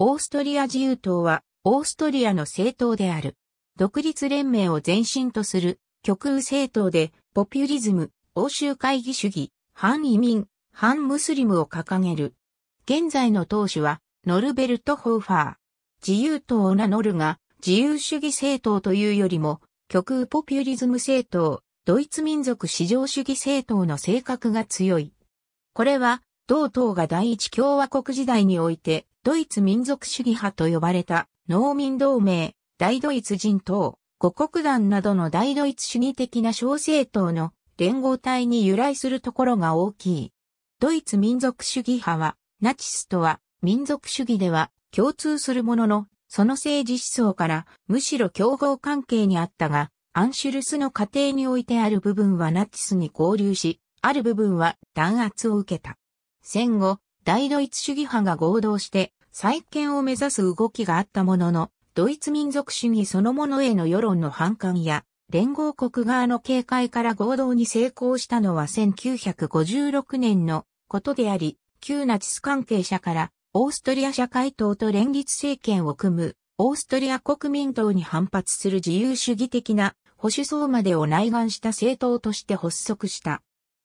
オーストリア自由党は、オーストリアの政党である。独立連盟を前身とする、極右政党で、ポピュリズム、欧州会議主義、反移民、反ムスリムを掲げる。現在の党首は、ノルベルト・ホーファー。自由党を名乗るが、自由主義政党というよりも、極右ポピュリズム政党、ドイツ民族至上主義政党の性格が強い。これは、同党が第一共和国時代において、ドイツ民族主義派と呼ばれた農民同盟、大ドイツ人党、五国団などの大ドイツ主義的な小政党の連合体に由来するところが大きい。ドイツ民族主義派は、ナチスとは民族主義では共通するものの、その政治思想からむしろ競合関係にあったが、アンシュルスの過程においてある部分はナチスに合流し、ある部分は弾圧を受けた。戦後、大ドイツ主義派が合同して再建を目指す動きがあったものの、ドイツ民族主義そのものへの世論の反感や、連合国側の警戒から合同に成功したのは1956年のことであり、旧ナチス関係者からオーストリア社会党と連立政権を組むオーストリア国民党に反発する自由主義的な保守層までを内眼した政党として発足した。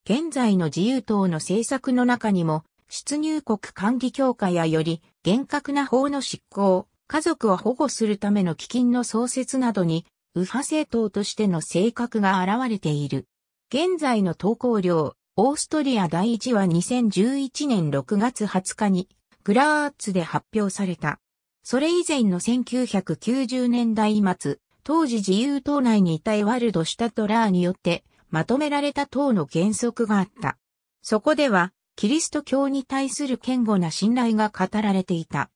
現在の自由党の政策の中にも出入国管理協会やより厳格な法の執行、家族を保護するための基金の創設などに、右派政党としての性格が現れている。現在の投稿量、オーストリア第一は2011年6月20日に、グラーツで発表された。それ以前の1990年代末、当時自由党内にいたエワルド・シュタトラーによってまとめられた党の原則があった。そこではキリスト教に対する堅固な信頼が語られていた。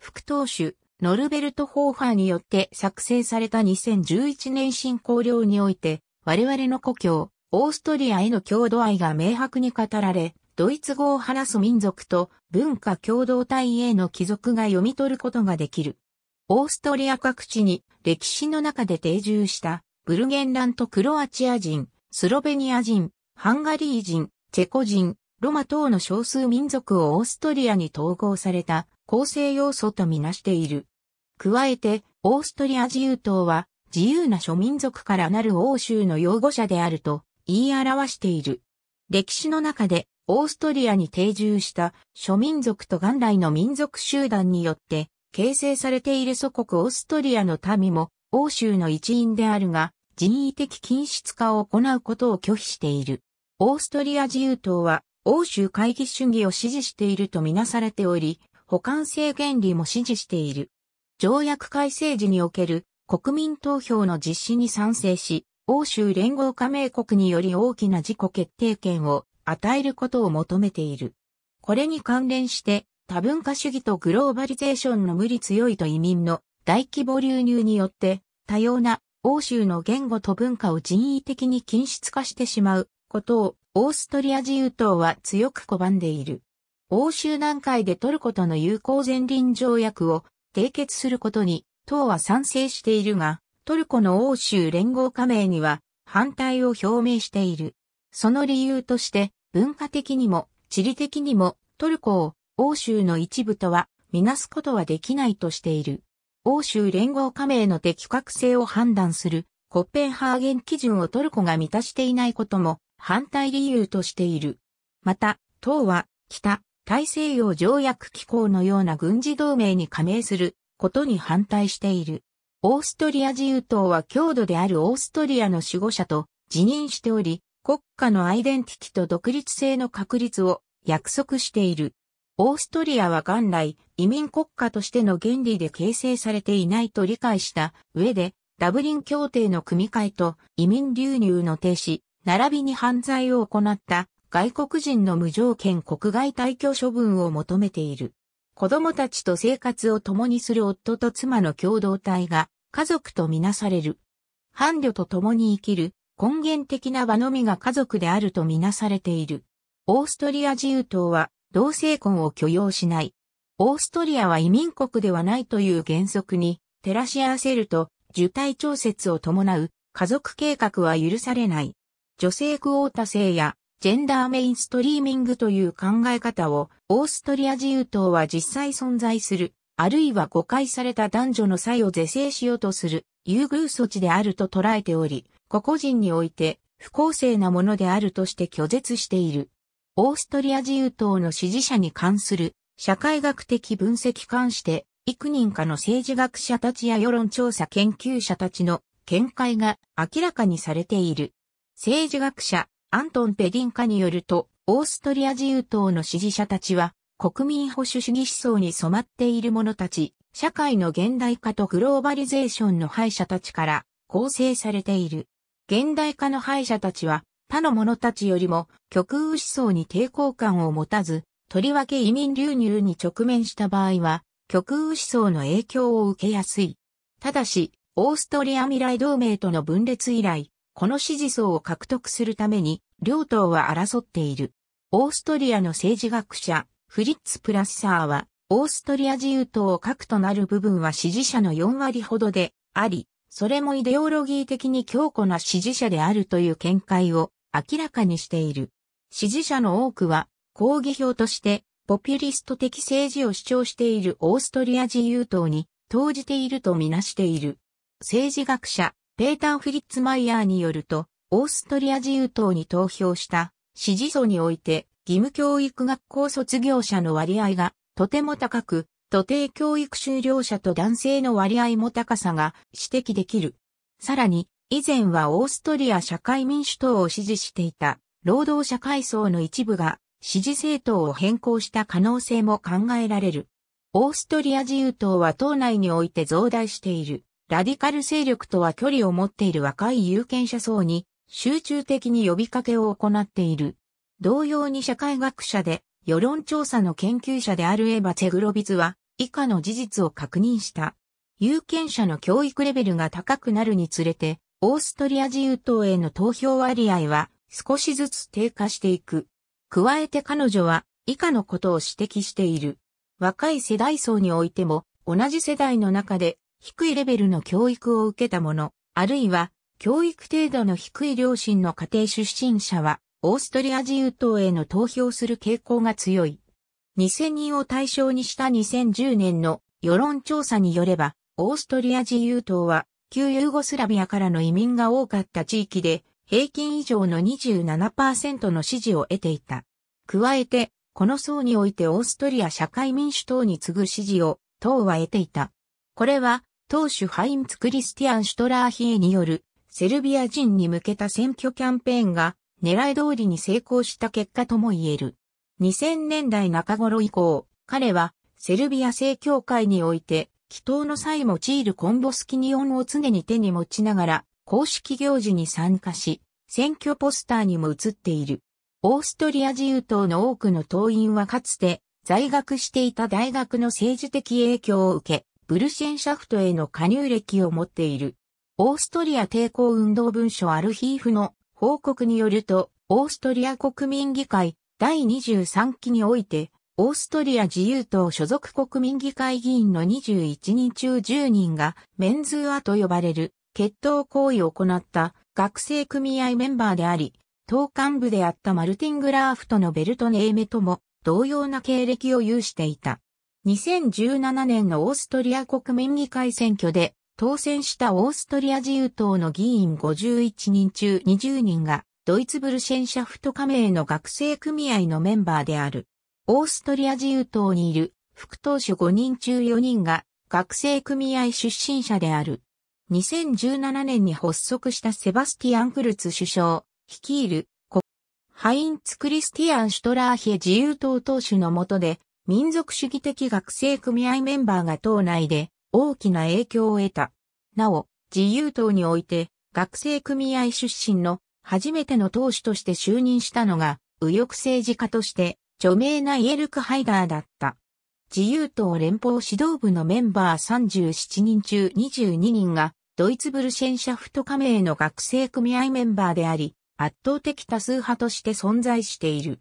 副党首、ノルベルト・ホーファーによって作成された2011年新綱領において、我々の故郷、オーストリアへの郷土愛が明白に語られ、ドイツ語を話す民族と文化共同体への帰属が読み取ることができる。オーストリア各地に歴史の中で定住したブルゲンラントクロアチア人、スロベニア人、ハンガリー人、チェコ人、ロマ等の少数民族をオーストリアに統合された構成要素とみなしている。加えて、オーストリア自由党は自由な諸民族からなる欧州の擁護者であると言い表している。歴史の中でオーストリアに定住した諸民族と元来の民族集団によって形成されている祖国オーストリアの民も欧州の一員であるが人為的均質化を行うことを拒否している。オーストリア自由党は欧州会議主義を支持しているとみなされており、補完性原理も支持している。条約改正時における国民投票の実施に賛成し、欧州連合加盟国により大きな自己決定権を与えることを求めている。これに関連して多文化主義とグローバリゼーションの無理強いと移民の大規模流入によって多様な欧州の言語と文化を人為的に均質化してしまうことをオーストリア自由党は強く拒んでいる。欧州南海でトルコとの友好前輪条約を締結することに党は賛成しているが、トルコの欧州連合加盟には反対を表明している。その理由として文化的にも地理的にもトルコを欧州の一部とはみなすことはできないとしている。欧州連合加盟の適格性を判断するコッペンハーゲン基準をトルコが満たしていないことも反対理由としている。また、党は、北、大西洋条約機構のような軍事同盟に加盟することに反対している。オーストリア自由党は強度であるオーストリアの守護者と辞任しており、国家のアイデンティティと独立性の確立を約束している。オーストリアは元来移民国家としての原理で形成されていないと理解した上で、ダブリン協定の組み替えと移民流入の停止、並びに犯罪を行った外国人の無条件国外退去処分を求めている。子供たちと生活を共にする夫と妻の共同体が家族とみなされる。伴侶と共に生きる根源的な場のみが家族であるとみなされている。オーストリア自由党は同性婚を許容しない。オーストリアは移民国ではないという原則に照らし合わせると受胎調節を伴う家族計画は許されない。女性クオータ制やジェンダーメインストリーミングという考え方をオーストリア自由党は実際存在する、あるいは誤解された男女の差を是正しようとする優遇措置であると捉えており、個々人において不公正なものであるとして拒絶している。オーストリア自由党の支持者に関する社会学的分析関して、幾人かの政治学者たちや世論調査研究者たちの見解が明らかにされている。政治学者、アントン・ペディンカによると、オーストリア自由党の支持者たちは、国民保守主義思想に染まっている者たち、社会の現代化とグローバリゼーションの敗者たちから構成されている。現代化の敗者たちは、他の者たちよりも極右思想に抵抗感を持たず、とりわけ移民流入に直面した場合は、極右思想の影響を受けやすい。ただし、オーストリア未来同盟との分裂以来、この支持層を獲得するために、両党は争っている。オーストリアの政治学者、フリッツ・プラッサーは、オーストリア自由党を核となる部分は支持者の4割ほどであり、それもイデオロギー的に強固な支持者であるという見解を明らかにしている。支持者の多くは、抗議票として、ポピュリスト的政治を主張しているオーストリア自由党に投じているとみなしている。政治学者、ペーター・フリッツマイヤーによると、オーストリア自由党に投票した支持層において、義務教育学校卒業者の割合がとても高く、徒弟教育修了者と男性の割合も高さが指摘できる。さらに、以前はオーストリア社会民主党を支持していた労働者階層の一部が支持政党を変更した可能性も考えられる。オーストリア自由党は党内において増大している。ラディカル勢力とは距離を持っている若い有権者層に集中的に呼びかけを行っている。同様に社会学者で世論調査の研究者であるエヴァ・チェグロビズは以下の事実を確認した。有権者の教育レベルが高くなるにつれて、オーストリア自由党への投票割合は少しずつ低下していく。加えて彼女は以下のことを指摘している。若い世代層においても同じ世代の中で低いレベルの教育を受けた者、あるいは、教育程度の低い両親の家庭出身者は、オーストリア自由党への投票する傾向が強い。2000人を対象にした2010年の世論調査によれば、オーストリア自由党は、旧ユーゴスラビアからの移民が多かった地域で、平均以上の27%の支持を得ていた。加えて、この層においてオーストリア社会民主党に次ぐ支持を党は得ていた。これは当主ハインツ・クリスティアン・シュトラーヒエによるセルビア人に向けた選挙キャンペーンが狙い通りに成功した結果とも言える。2000年代中頃以降、彼はセルビア正教会において祈祷の際用いるコンボスキニオンを常に手に持ちながら公式行事に参加し、選挙ポスターにも映っている。オーストリア自由党の多くの党員はかつて在学していた大学の政治的影響を受け、ブルシェンシャフトへの加入歴を持っている。オーストリア抵抗運動文書アルヒーフの報告によると、オーストリア国民議会第23期において、オーストリア自由党所属国民議会議員の21人中10人がメンズアと呼ばれる決闘行為を行った学生組合メンバーであり、党幹部であったマルティン・グラーフとのベルトネーメとも同様な経歴を有していた。2017年のオーストリア国民議会選挙で当選したオーストリア自由党の議員51人中20人がドイツブルシェンシャフト加盟の学生組合のメンバーである。オーストリア自由党にいる副党首5人中4人が学生組合出身者である。2017年に発足したセバスティアン・クルツ首相、率いる、ハインツ・クリスティアン・シュトラーヒエ自由党党首の下で、民族主義的学生組合メンバーが党内で大きな影響を得た。なお、自由党において学生組合出身の初めての党首として就任したのが右翼政治家として著名なイエルクハイダーだった。自由党連邦指導部のメンバー37人中22人がドイツブルシェンシャフト加盟の学生組合メンバーであり、圧倒的多数派として存在している。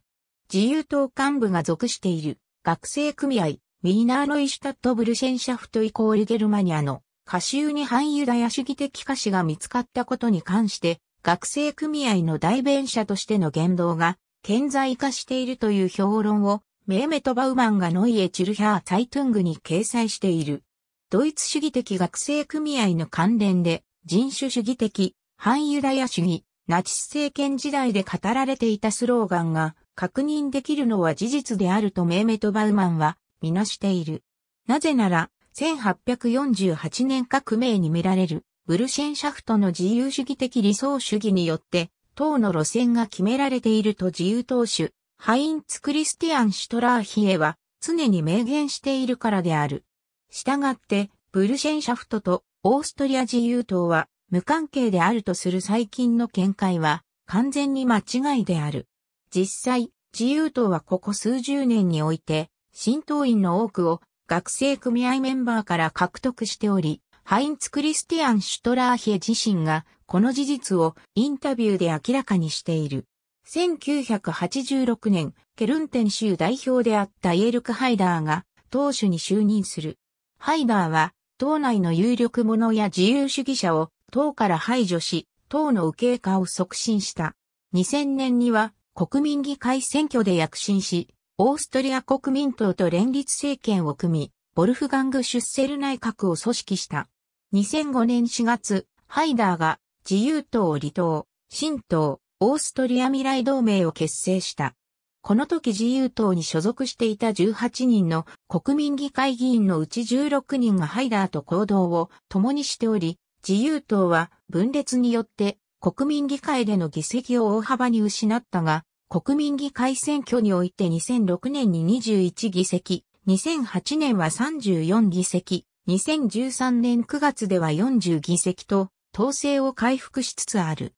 自由党幹部が属している学生組合、ミーナーノイシュタットブルシェンシャフトイコールゲルマニアの歌集に反ユダヤ主義的歌詞が見つかったことに関して、学生組合の代弁者としての言動が顕在化しているという評論を、メーメト・バウマンがノイエ・チルヒャー・サイトゥングに掲載している。ドイツ主義的学生組合の関連で、人種主義的、反ユダヤ主義、ナチス政権時代で語られていたスローガンが、確認できるのは事実であるとメーメト・バウマンはみなしている。なぜなら、1848年革命に見られるブルシェンシャフトの自由主義的理想主義によって、党の路線が決められていると自由党首、ハインツ・クリスティアン・シュトラーヒエは常に明言しているからである。従って、ブルシェンシャフトとオーストリア自由党は無関係であるとする最近の見解は完全に間違いである。実際、自由党はここ数十年において、新党員の多くを学生組合メンバーから獲得しており、ハインツ・クリスティアン・シュトラーヒェ自身がこの事実をインタビューで明らかにしている。1986年、ケルンテン州代表であったイエルク・ハイダーが党首に就任する。ハイダーは党内の有力者や自由主義者を党から排除し、党の右傾化を促進した。2000年には国民議会選挙で躍進し、オーストリア国民党と連立政権を組み、ボルフガング・シュッセル内閣を組織した。2005年4月、ハイダーが自由党を離党、新党、オーストリア未来同盟を結成した。この時自由党に所属していた18人の国民議会議員のうち16人がハイダーと行動を共にしており、自由党は分裂によって国民議会での議席を大幅に失ったが、国民議会選挙において2006年に21議席、2008年は34議席、2013年9月では40議席と、統制を回復しつつある。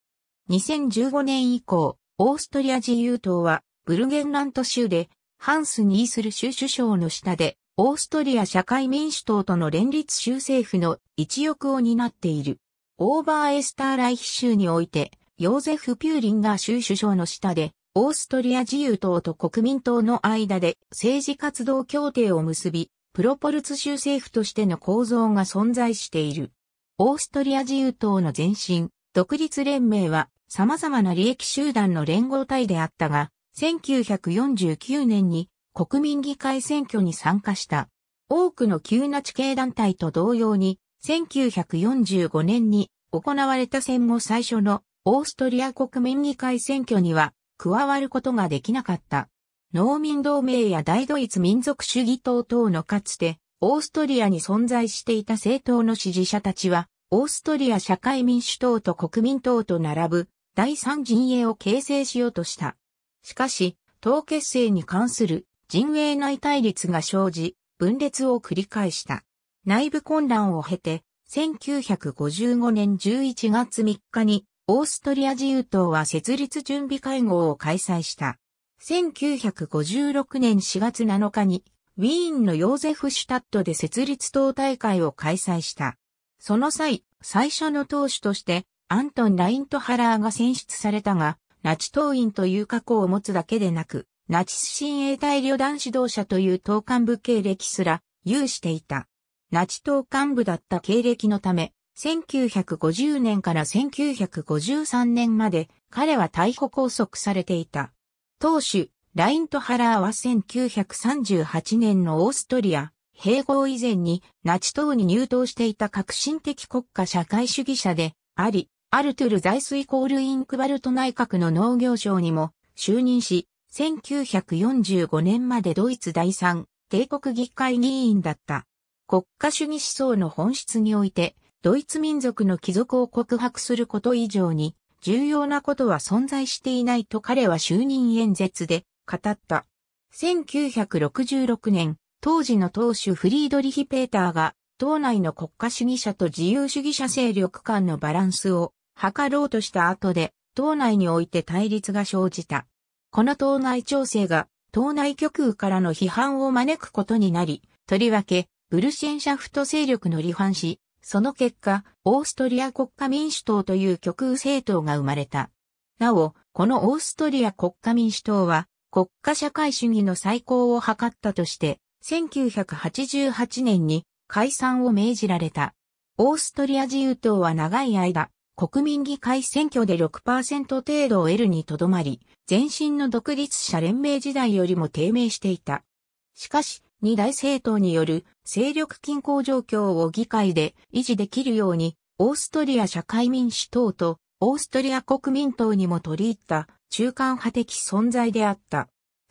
2015年以降、オーストリア自由党は、ブルゲンラント州で、ハンス・ニースル州首相の下で、オーストリア社会民主党との連立州政府の一翼を担っている。オーバーエスターライヒ州において、ヨーゼフ・ピューリンガー州首相の下で、オーストリア自由党と国民党の間で政治活動協定を結び、プロポルツ州政府としての構造が存在している。オーストリア自由党の前身、独立連盟は様々な利益集団の連合体であったが、1949年に国民議会選挙に参加した。多くの急な地形団体と同様に、1945年に行われた戦後最初のオーストリア国民議会選挙には加わることができなかった。農民同盟や大ドイツ民族主義党等のかつてオーストリアに存在していた政党の支持者たちはオーストリア社会民主党と国民党と並ぶ第三陣営を形成しようとした。しかし、党結成に関する陣営内対立が生じ、分裂を繰り返した。内部混乱を経て、1955年11月3日に、オーストリア自由党は設立準備会合を開催した。1956年4月7日に、ウィーンのヨーゼフシュタットで設立党大会を開催した。その際、最初の党首として、アントン・ライントハラーが選出されたが、ナチ党員という過去を持つだけでなく、ナチス親衛隊旅団指導者という党幹部経歴すら有していた。ナチ党幹部だった経歴のため、1950年から1953年まで彼は逮捕拘束されていた。当主、ライントハラーは1938年のオーストリア、併合以前にナチ党に入党していた革新的国家社会主義者であり、アルトゥル財水コールインクバルト内閣の農業省にも就任し、1945年までドイツ第三帝国議会議員だった。国家主義思想の本質において、ドイツ民族の帰属を告白すること以上に、重要なことは存在していないと彼は就任演説で語った。1966年、当時の党首フリードリヒ・ペーターが、党内の国家主義者と自由主義者勢力間のバランスを図ろうとした後で、党内において対立が生じた。この党内調整が、党内極右からの批判を招くことになり、とりわけ、ブルシェンシャフト勢力の離反し、その結果、オーストリア国家民主党という極右政党が生まれた。なお、このオーストリア国家民主党は、国家社会主義の再興を図ったとして、1988年に解散を命じられた。オーストリア自由党は長い間、国民議会選挙で6%程度を得るにとどまり、前身の独立者連盟時代よりも低迷していた。しかし、二大政党による勢力均衡状況を議会で維持できるように、オーストリア社会民主党とオーストリア国民党にも取り入った中間派的存在であった。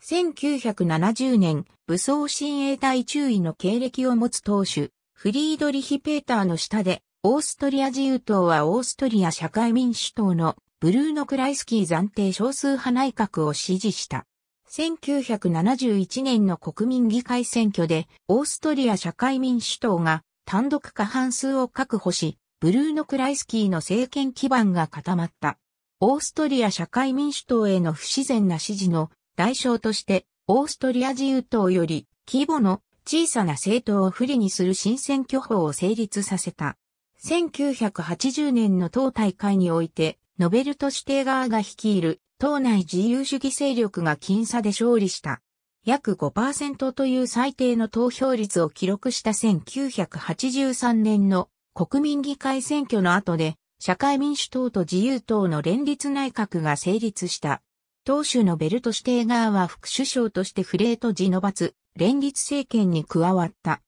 1970年、武装親衛隊中尉の経歴を持つ党首、フリードリヒ・ペーターの下で、オーストリア自由党はオーストリア社会民主党のブルーノ・クライスキー暫定少数派内閣を支持した。1971年の国民議会選挙で、オーストリア社会民主党が単独過半数を確保し、ブルーノ・クライスキーの政権基盤が固まった。オーストリア社会民主党への不自然な支持の代償として、オーストリア自由党より規模の小さな政党を不利にする新選挙法を成立させた。1980年の党大会において、ノベルト指定側が率いる党内自由主義勢力が僅差で勝利した。約5%という最低の投票率を記録した1983年の国民議会選挙の後で、社会民主党と自由党の連立内閣が成立した。党首のベルト指定側は副首相としてフレート・ジの罰、連立政権に加わった。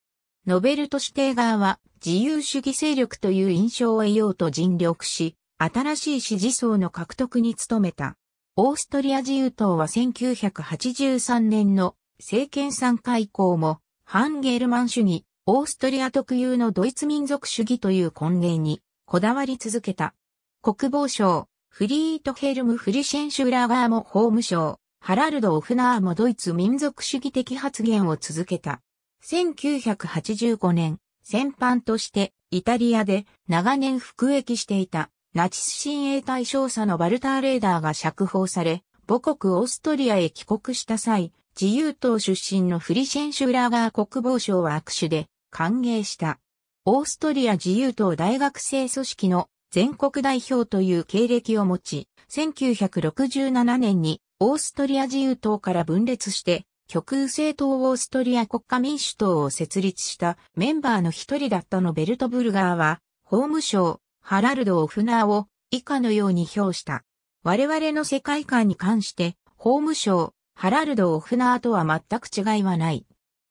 ノベルト・指定側は自由主義勢力という印象を得ようと尽力し、新しい支持層の獲得に努めた。オーストリア自由党は1983年の政権参加以降も、ハンゲルマン主義、オーストリア特有のドイツ民族主義という根源にこだわり続けた。国防省、フリートヘルム・フリシェンシュラーガーも法務省、ハラルド・オフナーもドイツ民族主義的発言を続けた。1985年、戦犯としてイタリアで長年服役していた。ナチス親衛隊少佐のバルターレーダーが釈放され、母国オーストリアへ帰国した際、自由党出身のフリシェンシュラーガー国防相は握手で歓迎した。オーストリア自由党大学生組織の全国代表という経歴を持ち、1967年にオーストリア自由党から分裂して、極右政党オーストリア国家民主党を設立したメンバーの一人だったのベルト・ブルガーは、法務省、ハラルド・オフナーを以下のように評した。我々の世界観に関して、法務省、ハラルド・オフナーとは全く違いはない。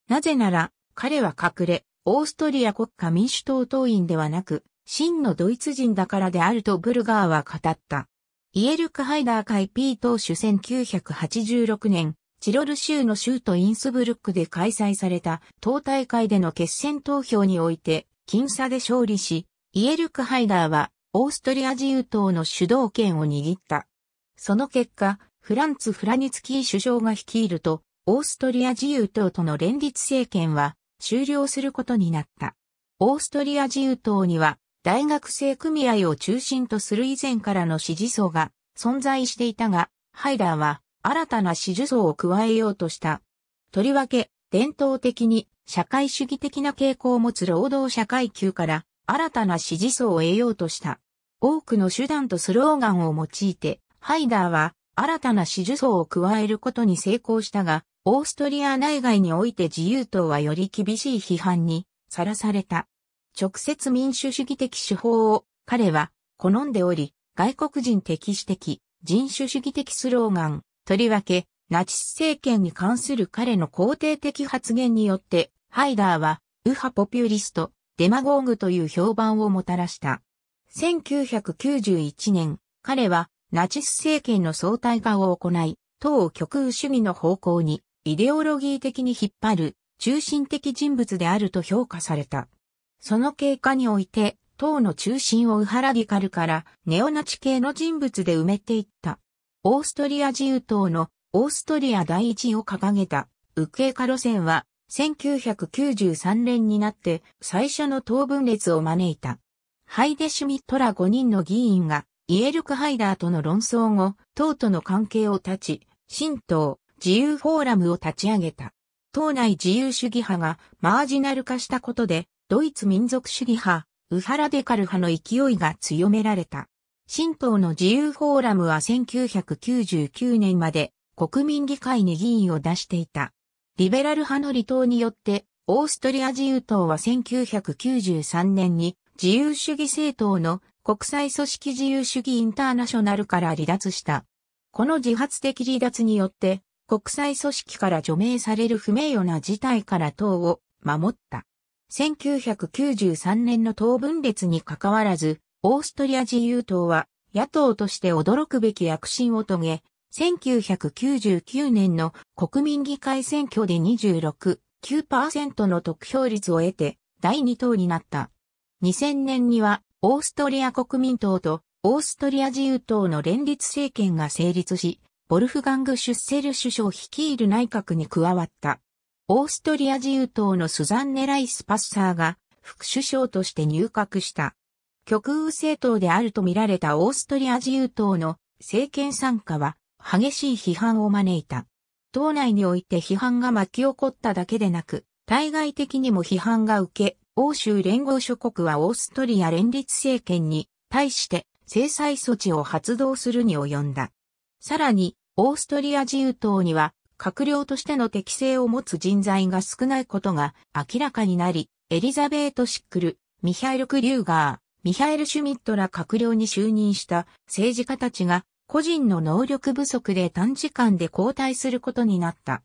なぜなら、彼は隠れ、オーストリア国家民主党党員ではなく、真のドイツ人だからであるとブルガーは語った。イエルクハイダー会 P 党首1986年、チロル州の州都インスブルックで開催された党大会での決選投票において、僅差で勝利し、イエルクハイダーはオーストリア自由党の主導権を握った。その結果、フランツ・フラニツキー首相が率いると、オーストリア自由党との連立政権は終了することになった。オーストリア自由党には大学生組合を中心とする以前からの支持層が存在していたが、ハイダーは新たな支持層を加えようとした。とりわけ、伝統的に社会主義的な傾向を持つ労働社会級から新たな支持層を得ようとした。多くの手段とスローガンを用いて、ハイダーは新たな支持層を加えることに成功したが、オーストリア内外において自由党はより厳しい批判にさらされた。直接民主主義的手法を彼は好んでおり、外国人敵視的、人種主義的スローガン、とりわけ、ナチス政権に関する彼の肯定的発言によって、ハイダーは、右派ポピュリスト、デマゴーグという評判をもたらした。1991年、彼はナチス政権の相対化を行い、党を極右主義の方向にイデオロギー的に引っ張る中心的人物であると評価された。その経過において、党の中心をウハラディカルからネオナチ系の人物で埋めていった。オーストリア自由党のオーストリア第一を掲げたウケ傾カ路線は1993年になって最初の党分裂を招いた。ハイデシュミットら5人の議員がイエルクハイダーとの論争後、党との関係を断ち、新党自由フォーラムを立ち上げた。党内自由主義派がマージナル化したことで、ドイツ民族主義派、ウハラデカル派の勢いが強められた。新党の自由フォーラムは1999年まで国民議会に議員を出していた。リベラル派の離党によって、オーストリア自由党は1993年に自由主義政党の国際組織自由主義インターナショナルから離脱した。この自発的離脱によって国際組織から除名される不名誉な事態から党を守った。1993年の党分裂に関わらず、オーストリア自由党は野党として驚くべき躍進を遂げ、1999年の国民議会選挙で26.9%の得票率を得て第2党になった。2000年にはオーストリア国民党とオーストリア自由党の連立政権が成立し、ボルフガング・シュッセル首相率いる内閣に加わった。オーストリア自由党のスザンネ・ライス・パッサーが副首相として入閣した。極右政党であると見られたオーストリア自由党の政権参加は激しい批判を招いた。党内において批判が巻き起こっただけでなく、対外的にも批判が受け、欧州連合諸国はオーストリア連立政権に対して制裁措置を発動するに及んだ。さらに、オーストリア自由党には閣僚としての適性を持つ人材が少ないことが明らかになり、エリザベート・シックル、ミハイル・クリューガー、ミハイル・シュミットら閣僚に就任した政治家たちが個人の能力不足で短時間で交代することになった。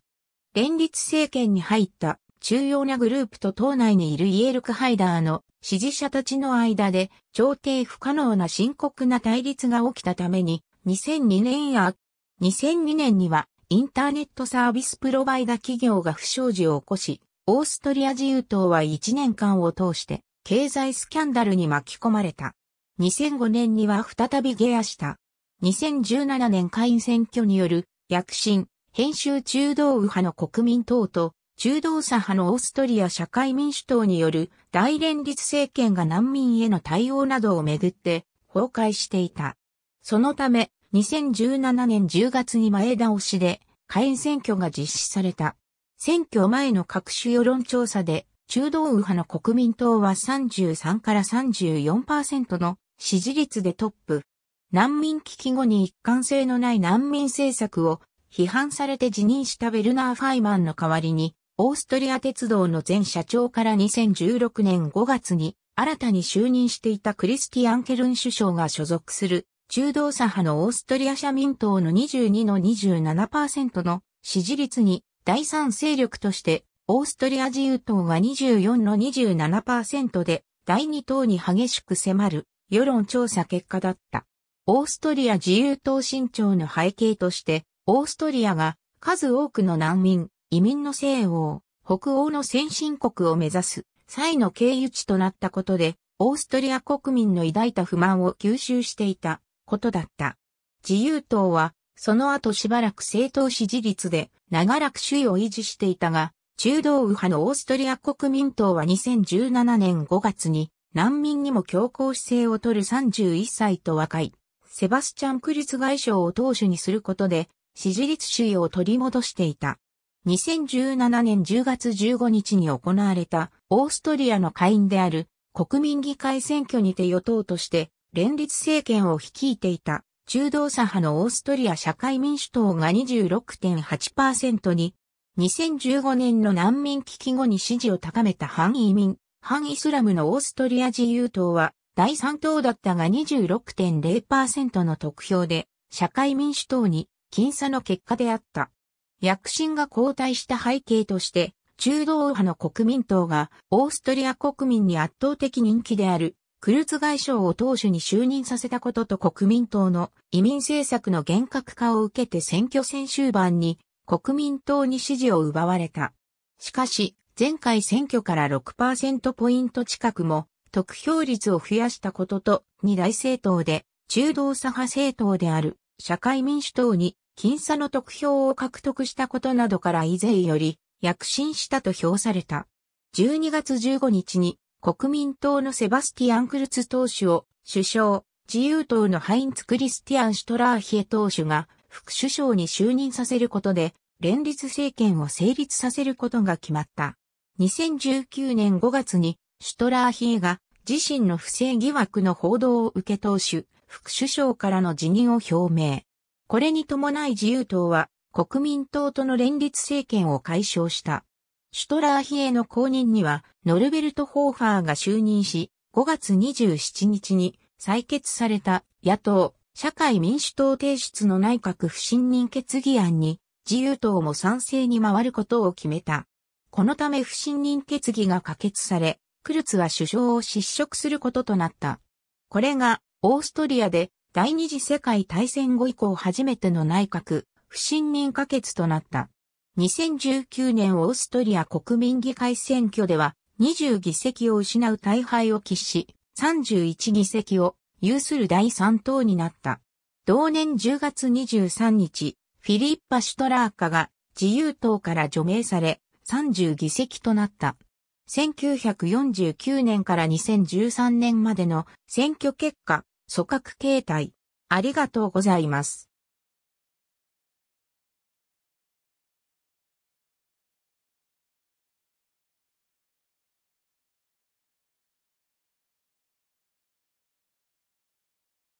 連立政権に入った重要なグループと党内にいるイエルクハイダーの支持者たちの間で調停不可能な深刻な対立が起きたために2002年や2002年にはインターネットサービスプロバイダ企業が不祥事を起こし、オーストリア自由党は1年間を通して経済スキャンダルに巻き込まれた。2005年には再び下野した。2017年下院選挙による躍進、編集中道右派の国民党と中道左派のオーストリア社会民主党による大連立政権が難民への対応などをめぐって崩壊していた。そのため2017年10月に前倒しで下院選挙が実施された。選挙前の各種世論調査で中道右派の国民党は33から34%の支持率でトップ、難民危機後に一貫性のない難民政策を批判されて辞任したベルナー・ファイマンの代わりに、オーストリア鉄道の前社長から2016年5月に新たに就任していたクリスティアン・ケルン首相が所属する中道左派のオーストリア社民党の22の27%の支持率に第三勢力としてオーストリア自由党が24の27%で第二党に激しく迫る世論調査結果だった。オーストリア自由党新潮の背景として、オーストリアが数多くの難民、移民の西欧、北欧の先進国を目指す際の経由地となったことで、オーストリア国民の抱いた不満を吸収していたことだった。自由党は、その後しばらく政党支持率で長らく首位を維持していたが、中道右派のオーストリア国民党は2017年5月に難民にも強硬姿勢を取る31歳と若いセバスチャン・クリツ外相を党首にすることで、支持率主義を取り戻していた。2017年10月15日に行われたオーストリアの会員である国民議会選挙にて与党として連立政権を率いていた中道左派のオーストリア社会民主党が26.8%に2015年の難民危機後に支持を高めた反移民、反イスラムのオーストリア自由党は第3党だったが26.0%の得票で、社会民主党に僅差の結果であった。躍進が後退した背景として、中道右派の国民党がオーストリア国民に圧倒的人気であるクルツ外相を党首に就任させたことと国民党の移民政策の厳格化を受けて選挙戦終盤に国民党に支持を奪われた。しかし、前回選挙から6%ポイント近くも得票率を増やしたことと、二大政党で、中道左派政党である、社会民主党に、僅差の得票を獲得したことなどから以前より、躍進したと評された。12月15日に、国民党のセバスティアン・クルツ党首を、首相、自由党のハインツ・クリスティアン・シュトラーヒエ党首が、副首相に就任させることで、連立政権を成立させることが決まった。2019年5月にシュトラーヒーが自身の不正疑惑の報道を受け党首、副首相からの辞任を表明。これに伴い自由党は国民党との連立政権を解消した。シュトラーヒエの後任にはノルベルト・ホーファーが就任し、5月27日に採決された野党、社会民主党提出の内閣不信任決議案に自由党も賛成に回ることを決めた。このため不信任決議が可決され、クルツは首相を失職することとなった。これが、オーストリアで第二次世界大戦後以降初めての内閣、不信任可決となった。2019年オーストリア国民議会選挙では20議席を失う大敗を喫し、31議席を有する第3党になった。同年10月23日、フィリッパ・シュトラーカが自由党から除名され、30議席となった。1949年から2013年までの選挙結果、組閣形態。ありがとうございます。